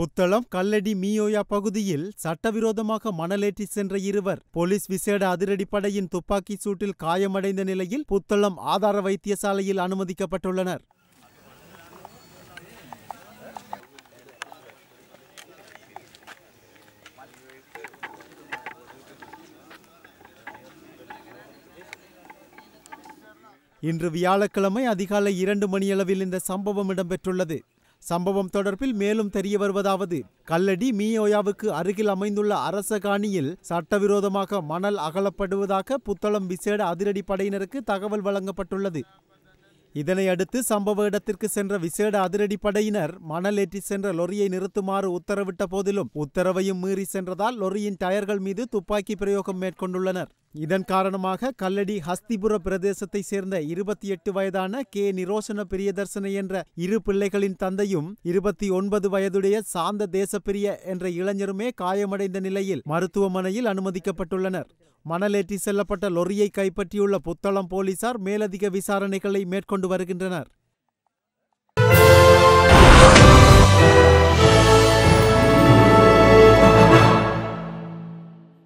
புத்தளம் கல்லடி மீயோயா பகுதியில் சட்டவிரோதமாக மணலேற்றி சென்ற இருவர் போலீஸ் விசேட அதிரடிப்படையின் துப்பாக்கி சூட்டில் காயமடைந்த நிலையில் புத்தளம் ஆதார வைத்தியசாலையில் அனுமதிக்கப்பட்டுள்ளனர் இன்று வியாழக்கிழமை அதிகாலை இரண்டு மணியளவில் இந்த சம்பவம் இடம்பெற்றுள்ளது சம்பவம் தொடர்பில் மேலும் தெரிய வருவதாவது கல்லடி மீயோயாவுக்கு அருகில் அமைந்துள்ள அரச காணியில் சட்டவிரோதமாக மணல் அகலப்படுவதாக புத்தளம் விசேட அதிரடி படையினருக்கு தகவல் வழங்கப்பட்டுள்ளது இதனையடுத்து சம்பவ இடத்திற்கு சென்ற விசேட அதிரடி படையினர் மணல் ஏற்றி சென்ற லொரியை நிறுத்துமாறு உத்தரவிட்ட போதிலும் உத்தரவையும் மீறி சென்றதால் லொரியின் டயர்கள் மீது துப்பாக்கி பிரயோகம் மேற்கொண்டுள்ளனர் இதன் காரணமாக கல்லடி ஹஸ்திபுர பிரதேசத்தை சேர்ந்த இருபத்தி எட்டு வயதான கே நிரோசன பிரியதர்சன என்ற இரு பிள்ளைகளின் தந்தையும் இருபத்தி ஒன்பது வயதுடைய சாந்த தேசப்பிரிய என்ற இளைஞருமே காயமடைந்த நிலையில் மருத்துவமனையில் அனுமதிக்கப்பட்டுள்ளனர் மணலேற்றி செல்லப்பட்ட லொரியை கைப்பற்றியுள்ள புத்தளம் போலீசார் மேலதிக விசாரணைகளை மேற்கொண்டு வருகின்றனர்